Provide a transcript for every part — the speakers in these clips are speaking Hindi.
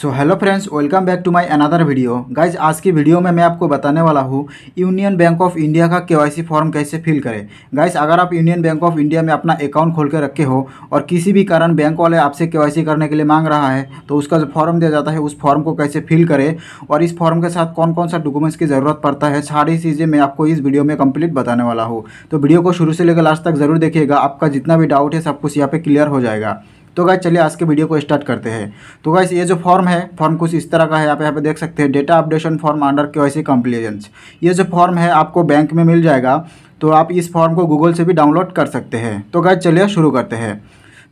so hello friends welcome back to my another video guys आज की वीडियो में मैं आपको बताने वाला हूँ यूनियन बैंक ऑफ इंडिया का केवाईसी फॉर्म कैसे फिल करें गाइज अगर आप यूनियन बैंक ऑफ इंडिया में अपना अकाउंट खोल के रखे हो और किसी भी कारण बैंक वाले आपसे केवाईसी करने के लिए मांग रहा है तो उसका जो फॉर्म दिया जाता है उस फॉर्म को कैसे फिल करें और इस फॉर्म के साथ कौन कौन सा डॉक्यूमेंट्स की ज़रूरत पड़ता है सारी चीज़ें मैं आपको इस वीडियो में कम्प्लीट बताने वाला हूँ तो वीडियो को शुरू से लेकर लास्ट तक ज़रूर देखिएगा आपका जितना भी डाउट है सब कुछ यहाँ पर क्लियर हो जाएगा तो गाय चलिए आज के वीडियो को स्टार्ट करते हैं तो गाइस ये जो फॉर्म है फॉर्म कुछ इस तरह का है आप यहाँ पे देख सकते हैं data updation form under K Y compliances ये जो फॉर्म है आपको बैंक में मिल जाएगा तो आप इस फॉर्म को गूगल से भी डाउनलोड कर सकते हैं तो गाय चलिए शुरू करते हैं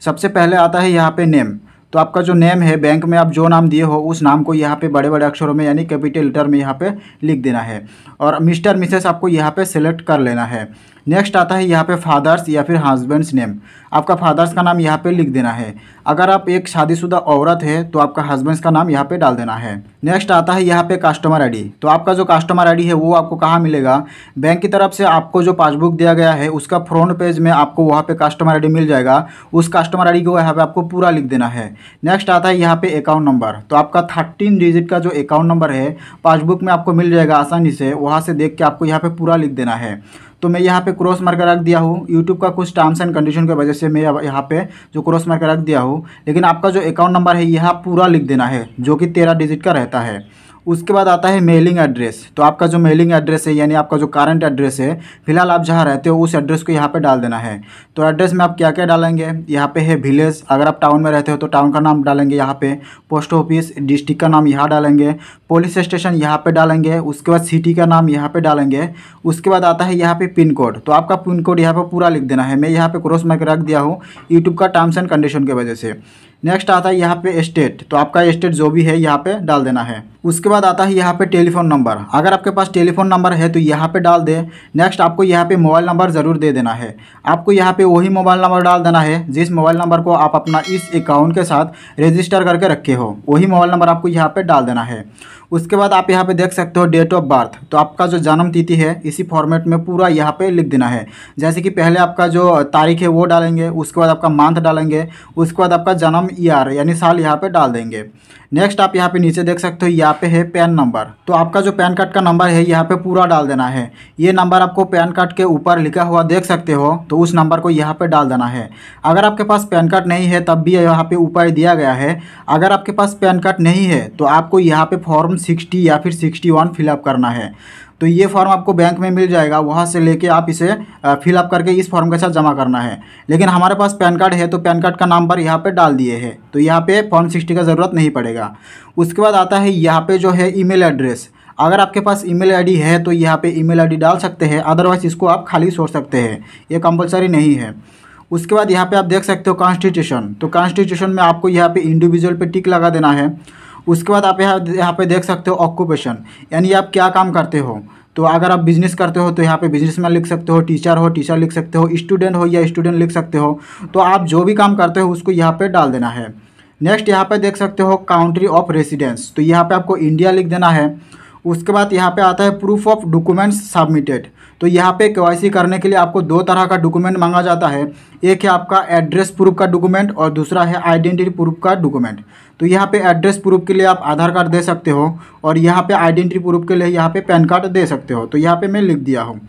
सबसे पहले आता है यहाँ पर नेम तो आपका जो नेम है बैंक में आप जो नाम दिए हो उस नाम को यहाँ पे बड़े बड़े अक्षरों में यानी कैपिटल लेटर में यहाँ पे लिख देना है और मिस्टर मिसेस आपको यहाँ पे सेलेक्ट कर लेना है नेक्स्ट आता है यहाँ पे फादर्स या फिर हस्बैंड्स नेम आपका फादर्स का नाम यहाँ पे लिख देना है अगर आप एक शादीशुदा औरत है तो आपका हस्बैंड्स का नाम यहाँ पर डाल देना है नेक्स्ट आता है यहाँ पे कस्टमर आईडी तो आपका जो कस्टमर आईडी है वो आपको कहाँ मिलेगा बैंक की तरफ से आपको जो पासबुक दिया गया है उसका फ्रंट पेज में आपको वहाँ पे कस्टमर आईडी मिल जाएगा उस कस्टमर आईडी को यहाँ पे आपको पूरा लिख देना है नेक्स्ट आता है यहाँ पे अकाउंट नंबर तो आपका थर्टीन डिजिट का जो अकाउंट नंबर है पासबुक में आपको मिल जाएगा आसानी से वहाँ से देख के आपको यहाँ पर पूरा लिख देना है तो मैं यहाँ पे क्रॉस मार्कर रख दिया हूँ यूट्यूब का कुछ टर्म्स एंड कंडीशन की वजह से मैं यहाँ पे जो क्रॉस मार्कर रख दिया हूँ लेकिन आपका जो अकाउंट नंबर है यह पूरा लिख देना है जो कि तेरह डिजिट का रहता है उसके बाद आता है मेलिंग एड्रेस तो आपका जो मेलिंग एड्रेस है यानी आपका जो करंट एड्रेस है फिलहाल आप जहाँ रहते हो उस एड्रेस को यहाँ पे डाल देना है तो एड्रेस में आप क्या क्या डालेंगे यहाँ पे है विलेज अगर आप टाउन में रहते हो तो टाउन का नाम डालेंगे यहाँ पे पोस्ट ऑफिस डिस्ट्रिक्ट का नाम यहाँ डालेंगे पुलिस स्टेशन यहाँ पर डालेंगे उसके बाद सिटी का नाम यहाँ पर डालेंगे उसके बाद आता है यहाँ पर पिन कोड तो आपका पिन कोड यहाँ पर पूरा लिख देना है मैं यहाँ पर क्रॉस मार्क रख दिया हूँ यूट्यूब का टर्म्स एंड कंडीशन की वजह से नेक्स्ट आता है यहाँ पे स्टेट तो आपका स्टेट जो भी है यहाँ पे डाल देना है उसके बाद आता है यहाँ पे टेलीफोन नंबर अगर आपके पास टेलीफोन नंबर है तो यहाँ पे डाल दे नेक्स्ट आपको यहाँ पे मोबाइल नंबर ज़रूर दे देना है आपको यहाँ पे वही मोबाइल नंबर डाल देना है जिस मोबाइल नंबर को आप अपना इस अकाउंट के साथ रजिस्टर करके रखे हो वही मोबाइल नंबर आपको यहाँ पर डाल देना है उसके बाद आप यहाँ पे देख सकते हो डेट ऑफ बर्थ तो आपका जो जन्म तिथि है इसी फॉर्मेट में पूरा यहाँ पे लिख देना है जैसे कि पहले आपका जो तारीख है वो डालेंगे उसके बाद आपका मंथ डालेंगे उसके बाद आपका जन्म ईयर यानी साल यहाँ पर डाल देंगे नेक्स्ट आप यहाँ पे नीचे देख सकते हो यहाँ पे है पैन नंबर तो आपका जो पैन कार्ड का नंबर है यहाँ पे पूरा डाल देना है ये नंबर आपको पैन कार्ड के ऊपर लिखा हुआ देख सकते हो तो उस नंबर को यहाँ पे डाल देना है अगर आपके पास पैन कार्ड नहीं है तब भी यहाँ पे उपाय दिया गया है अगर आपके पास पैन कार्ड नहीं है तो आपको यहाँ पे फॉर्म सिक्सटी या फिर सिक्सटी वन फिलअप करना है तो ये फॉर्म आपको बैंक में मिल जाएगा वहाँ से लेके आप इसे फिलअप करके इस फॉर्म के साथ जमा करना है लेकिन हमारे पास पैन कार्ड है तो पैन कार्ड का नंबर यहाँ पे डाल दिए है तो यहाँ पे फॉर्म सिक्सटी का ज़रूरत नहीं पड़ेगा उसके बाद आता है यहाँ पे जो है ईमेल एड्रेस अगर आपके पास ईमेल आईडी है तो यहाँ पे ईमेल आईडी डाल सकते हैं अदरवाइज़ इसको आप खाली छोड़ सकते हैं ये कंपलसरी नहीं है उसके बाद यहाँ पे आप देख सकते हो कॉन्स्टिट्यूशन तो कॉन्स्टिट्यूशन में आपको यहाँ पे इंडिविजुअल पे टिक लगा देना है उसके बाद आप यहाँ यहाँ पे देख सकते हो ऑक्यूपेशन यानी आप क्या काम करते हो तो अगर आप बिजनेस करते हो तो यहाँ पे बिजनेसमैन लिख सकते हो टीचर हो टीचर लिख सकते हो स्टूडेंट हो या स्टूडेंट लिख सकते हो तो आप जो भी काम करते हो उसको यहाँ पे डाल देना है नेक्स्ट यहाँ पे देख सकते हो काउंट्री ऑफ रेसिडेंस तो यहाँ पे आपको इंडिया लिख देना है उसके बाद यहाँ पे आता है प्रूफ ऑफ डॉक्यूमेंट्स सबमिटेड तो यहाँ पे के करने के लिए आपको दो तरह का डॉक्यूमेंट मांगा जाता है एक है आपका एड्रेस प्रूफ का डॉक्यूमेंट और दूसरा है आइडेंटिटी प्रूफ का डॉक्यूमेंट तो यहाँ पे एड्रेस प्रूफ के लिए आप आधार कार्ड दे सकते हो और यहाँ पे आइडेंटिटी प्रूफ के लिए यहाँ पे पैन कार्ड दे सकते हो तो यहाँ पे मैं लिख दिया हूँ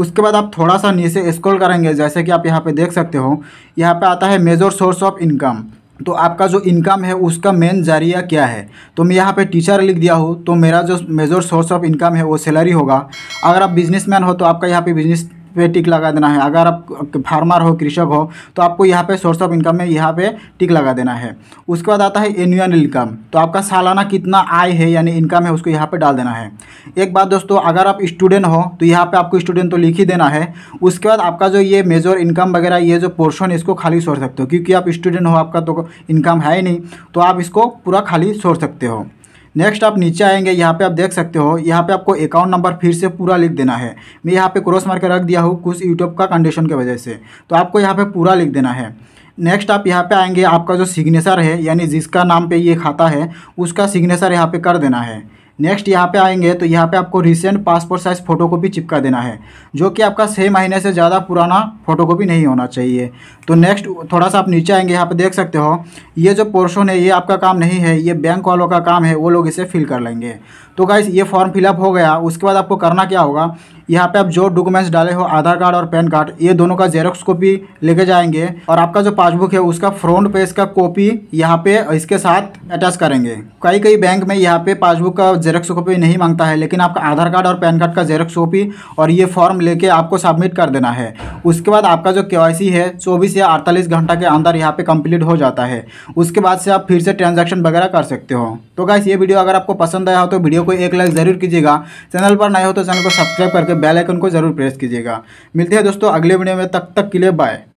उसके बाद आप थोड़ा सा नीचे स्क्रॉल करेंगे जैसे कि आप यहाँ पे देख सकते हो यहाँ पे आता है मेजर सोर्स ऑफ इनकम तो आपका जो इनकम है उसका मेन ज़रिया क्या है तो मैं यहाँ पे टीचर लिख दिया हूँ तो मेरा जो मेजर सोर्स ऑफ इनकम है वो सैलरी होगा अगर आप बिजनेसमैन हो तो आपका यहाँ पे बिजनेस पे टिक लगा देना है अगर आप फार्मर हो कृषक हो तो आपको यहाँ पे सोर्स ऑफ इनकम में यहाँ पे टिक लगा देना है उसके बाद आता है एनुअल इनकम तो आपका सालाना कितना आय है यानी इनकम है उसको यहाँ पे डाल देना है एक बात दोस्तों अगर आप स्टूडेंट हो तो यहाँ पे आपको स्टूडेंट तो लिख ही देना है उसके बाद आपका जो ये मेजर इनकम वगैरह ये जो पोर्शन इसको खाली सोच सकते हो क्योंकि आप स्टूडेंट हो आपका तो इनकम है ही नहीं तो आप इसको पूरा खाली सोच सकते हो नेक्स्ट आप नीचे आएंगे यहाँ पे आप देख सकते हो यहाँ पे आपको अकाउंट नंबर फिर से पूरा लिख देना है मैं यहाँ पे क्रॉस मार रख दिया हूँ कुछ यूट्यूब का कंडीशन की वजह से तो आपको यहाँ पे पूरा लिख देना है नेक्स्ट आप यहाँ पे आएंगे आपका जो सिग्नेचर है यानी जिसका नाम पे ये खाता है उसका सिग्नेचर यहाँ पे कर देना है नेक्स्ट यहाँ पे आएंगे तो यहाँ पे आपको रिसेंट पासपोर्ट साइज़ फ़ोटोकॉपी चिपका देना है जो कि आपका छः महीने से ज़्यादा पुराना फ़ोटोकॉपी नहीं होना चाहिए तो नेक्स्ट थोड़ा सा आप नीचे आएंगे यहाँ पे देख सकते हो ये जो पोर्शन है ये आपका काम नहीं है ये बैंक वालों का काम है वो लोग इसे फिल कर लेंगे तो गाइस ये फॉर्म फिलअप हो गया उसके बाद आपको करना क्या होगा यहाँ पे आप जो डॉक्यूमेंट्स डाले हो आधार कार्ड और पैन कार्ड ये दोनों का जेरोक्स कॉपी लेके जाएंगे और आपका जो पासबुक है उसका फ्रंट पेज का कॉपी यहाँ पे इसके साथ अटैच करेंगे कई कई बैंक में यहाँ पे पासबुक का जेरोक्स कॉपी नहीं मांगता है लेकिन आपका आधार कार्ड और पैन कार्ड का जेरोक्स कॉपी और ये फॉर्म लेके आपको सबमिट कर देना है उसके बाद आपका जो के है चौबीस या अड़तालीस घंटा के अंदर यहाँ पे कंप्लीट हो जाता है उसके बाद से आप फिर से ट्रांजेक्शन वगैरह कर सकते हो तो गाइस ये वीडियो अगर आपको पसंद आया हो तो वीडियो को एक लाइक ज़रूर कीजिएगा चैनल पर नए हो तो चैनल को सब्सक्राइब करके बेल आइकन को जरूर प्रेस कीजिएगा मिलते हैं दोस्तों अगले वीडियो में तब तक, तक के लिए बाय